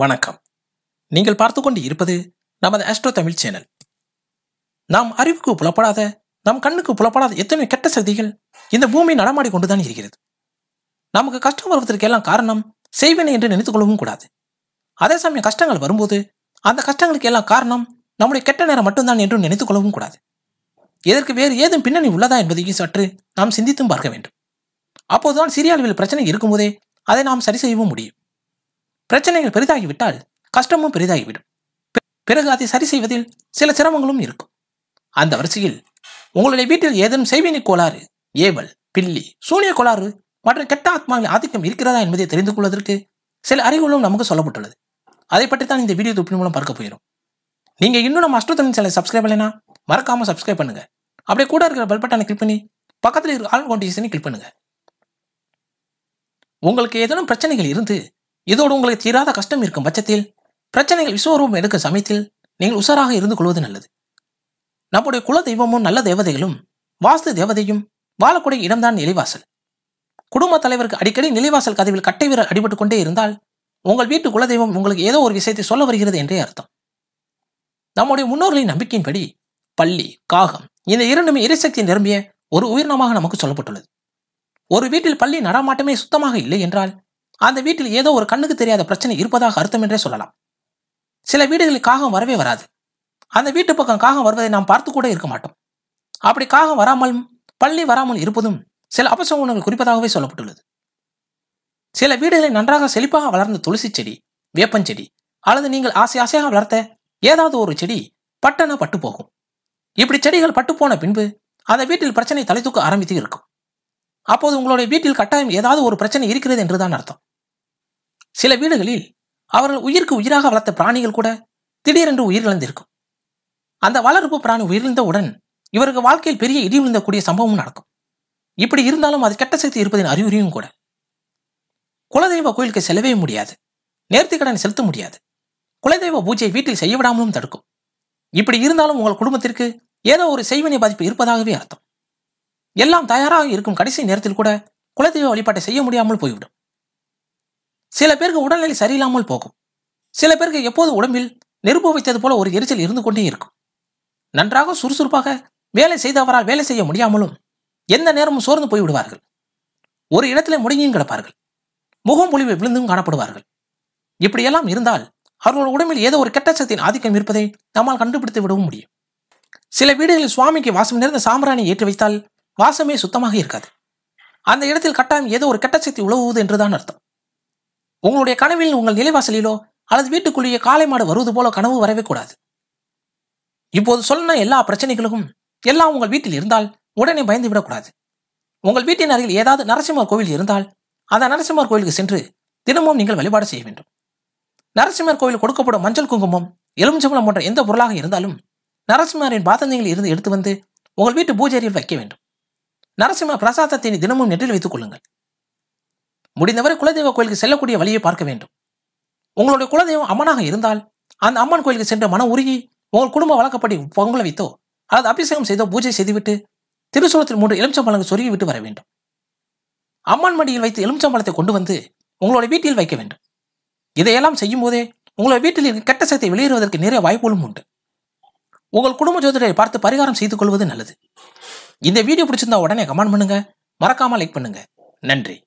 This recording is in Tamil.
வணக்கம் நீங்கள் பார்த்து கொண்டு இருப்பது நமது ஆஸ்ட்ரோ தமிழ் சேனல் நாம் அறிவுக்கு புலப்படாத நம் கண்ணுக்கு புலப்படாத எத்தனை கெட்ட சக்திகள் இந்த பூமி நடமாடி கொண்டுதான் இருக்கிறது நமக்கு கஷ்டம் வருவதற்கு எல்லாம் காரணம் செய்வேன் என்று நினைத்துக் கொள்ளவும் கூடாது அதே சமயம் கஷ்டங்கள் வரும்போது அந்த கஷ்டங்களுக்கு எல்லாம் காரணம் நம்முடைய கெட்ட நேரம் மட்டும்தான் என்று நினைத்துக் கொள்ளவும் கூடாது இதற்கு வேறு ஏதும் பின்னணி உள்ளதா என்பதையும் சற்று நாம் சிந்தித்தும் பார்க்க வேண்டும் அப்போதுதான் சிறிய அளவில் பிரச்சனை இருக்கும்போதே அதை நாம் சரி செய்யவும் முடியும் பிரச்சனைகள் பெரிதாகிவிட்டால் கஷ்டமும் பெரிதாகிவிடும் பிறகு அதை சரி செய்வதில் சில சிரமங்களும் இருக்கும் அந்த வரிசையில் உங்களுடைய வீட்டில் ஏதேனும் செய்வினை கோளாறு ஏவல் பில்லி சூனிய கோளாறு மற்றும் கெட்ட ஆத்மாவின் ஆதிக்கம் இருக்கிறதா என்பதை தெரிந்து கொள்வதற்கு சில அறிவுகளும் நமக்கு சொல்லப்பட்டுள்ளது அதை பற்றி தான் இந்த வீடியோ தொப்பின் மூலம் பார்க்க போயிடும் நீங்கள் இன்னும் நம்ம அஷ்டத்தின் சில சப்ஸ்கிரைப் பண்ணலைனா மறக்காமல் சப்ஸ்கிரைப் பண்ணுங்கள் அப்படியே கூட இருக்கிற பெல் பட்டனை கிளிக் பண்ணி பக்கத்தில் இருக்கிற ஆல் நோட்டிஃபிகேஷனை கிளிக் பண்ணுங்கள் உங்களுக்கு ஏதேனும் பிரச்சனைகள் இருந்து இதோடு உங்களுக்கு தீராத கஷ்டம் இருக்கும் பட்சத்தில் பிரச்சனைகள் விஸ்வரூபம் எடுக்கும் சமயத்தில் நீங்கள் உஷாராக இருந்து கொள்வது நல்லது நம்முடைய குல தெய்வமும் நல்ல தேவதைகளும் வாஸ்து தேவதையும் வாழக்கூடிய இடம்தான் நிலைவாசல் குடும்ப தலைவருக்கு அடிக்கடி நிலைவாசல் கதவில் கட்டை வீரர் அடிபட்டு கொண்டே இருந்தால் உங்கள் வீட்டு குலதெய்வம் உங்களுக்கு ஏதோ ஒரு விஷயத்தை சொல்ல வருகிறது என்றே அர்த்தம் நம்முடைய முன்னோர்களின் நம்பிக்கையின்படி பள்ளி காகம் இந்த இரண்டுமே எரிசக்தி நிரம்பிய ஒரு உயிரினமாக நமக்கு சொல்லப்பட்டுள்ளது ஒரு வீட்டில் பள்ளி நடமாட்டமே சுத்தமாக இல்லை என்றால் அந்த வீட்டில் ஏதோ ஒரு கண்ணுக்கு தெரியாத பிரச்சனை இருப்பதாக அர்த்தம் என்றே சொல்லலாம் சில வீடுகளில் காகம் வரவே வராது அந்த வீட்டு பக்கம் காகம் வருவதை நாம் பார்த்து கூட இருக்க மாட்டோம் அப்படி காகம் வராமல் பள்ளி வராமல் இருப்பதும் சில அபசகுணங்கள் குறிப்பதாகவே சொல்லப்பட்டுள்ளது சில வீடுகளில் நன்றாக செழிப்பாக வளர்ந்த துளசி செடி வேப்பஞ்செடி அல்லது நீங்கள் ஆசை ஆசையாக வளர்த்த ஏதாவது ஒரு செடி பட்டன பட்டு போகும் இப்படி செடிகள் பட்டு போன பின்பு அந்த வீட்டில் பிரச்சனை தலை தூக்க ஆரம்பித்து இருக்கும் அப்போது உங்களுடைய வீட்டில் கட்டாயம் ஏதாவது ஒரு பிரச்சனை இருக்கிறது என்றுதான் அர்த்தம் சில வீடுகளில் அவர்கள் உயிருக்கு உயிராக வளர்த்த பிராணிகள் கூட திடீரென்று உயிரிழந்திருக்கும் அந்த வளர்ப்பு பிராணி உயிரிழந்தவுடன் இவருக்கு வாழ்க்கையில் பெரிய இடி விழுந்தக்கூடிய சம்பவமும் நடக்கும் இப்படி இருந்தாலும் அது கெட்ட சக்தி இருப்பதின் அறிகுறியும் கூட குலதெய்வ கோயிலுக்கு செல்லவே முடியாது நேர்த்தி கடன் செலுத்த முடியாது குலதெய்வ பூஜையை வீட்டில் செய்ய விடாமலும் தடுக்கும் இப்படி இருந்தாலும் உங்கள் குடும்பத்திற்கு ஏதோ ஒரு செய்வினை பாதிப்பு இருப்பதாகவே அர்த்தம் எல்லாம் தயாராக இருக்கும் கடைசி நேரத்தில் கூட குலதெய்வ வழிபாட்டை செய்ய முடியாமல் போய்விடும் சில பேருக்கு உடல்நிலை சரியில்லாமல் போகும் சில பேருக்கு எப்போது உடம்பில் நெருப்பு வைத்தது போல ஒரு எரிச்சல் இருந்து கொண்டே இருக்கும் நன்றாக சுறுசுறுப்பாக வேலை செய்தவரால் வேலை செய்ய முடியாமலும் எந்த நேரமும் சோர்ந்து போய்விடுவார்கள் ஒரு இடத்துல முடங்கியும் கிடப்பார்கள் முகம் பொழிவு விழுந்தும் காணப்படுவார்கள் இப்படியெல்லாம் இருந்தால் அவர்கள் உடம்பில் ஏதோ ஒரு கெட்ட சக்தியின் ஆதிக்கம் இருப்பதை நம்மால் கண்டுபிடித்து விடவும் முடியும் சில வீடுகளில் சுவாமிக்கு வாசம் நிறைந்த சாம்பிராணி ஏற்றி வைத்தால் வாசமே சுத்தமாக இருக்காது அந்த இடத்தில் கட்டாயம் ஏதோ ஒரு கெட்ட சக்தி உழவுவது என்றுதான் அர்த்தம் உங்களுடைய கனவில் உங்கள் நிலைவாசலிலோ அல்லது வீட்டுக்குள்ளேயே காளை மாடு வருவது போல கனவு வரவே கூடாது இப்போது சொன்ன எல்லா பிரச்சனைகளுக்கும் எல்லாம் உங்கள் வீட்டில் இருந்தால் உடனே பயந்து விடக்கூடாது உங்கள் வீட்டின் அருகில் ஏதாவது நரசிம்மர் கோவில் இருந்தால் அந்த நரசிம்மர் கோவிலுக்கு சென்று தினமும் நீங்கள் வழிபாடு செய்ய வேண்டும் நரசிம்மர் கோவில் கொடுக்கப்படும் மஞ்சள் குங்குமம் எலுமிச்சம்பளம் போன்ற எந்த பொருளாக இருந்தாலும் நரசிம்மரின் பாதந்தங்களில் இருந்து எடுத்து வந்து உங்கள் வீட்டு பூஜாரியில் வைக்க வேண்டும் நரசிம்ம பிரசாதத்தை தினமும் நெற்றில் வைத்துக் கொள்ளுங்கள் முடிந்தவரை குலதெய்வ கோயிலுக்கு செல்லக்கூடிய வழியை பார்க்க வேண்டும் உங்களுடைய குலதெய்வம் அம்மனாக இருந்தால் அந்த அம்மன் கோயிலுக்கு சென்ற மன உருகி உங்கள் குடும்ப வழக்கப்படி பொங்கல வைத்தோ அல்லது அபிஷேகம் செய்தோ பூஜை செய்துவிட்டு திருசூலத்தில் மூன்று எலுமிச்சம்பழங்கள் சொருகி விட்டு வர வேண்டும் அம்மன் மடியில் வைத்து எலுமிச்சம்பழத்தை கொண்டு வந்து உங்களுடைய வீட்டில் வைக்க வேண்டும் இதையெல்லாம் செய்யும் போதே உங்களுடைய வீட்டில் கெட்ட சத்தை வெளியேறுவதற்கு நிறைய வாய்ப்புகளும் உண்டு உங்கள் குடும்ப ஜோதிடரை பார்த்து பரிகாரம் செய்து கொள்வது நல்லது இந்த வீடியோ பிடிச்சிருந்தா உடனே கமெண்ட் பண்ணுங்க மறக்காமல் லைக் பண்ணுங்க நன்றி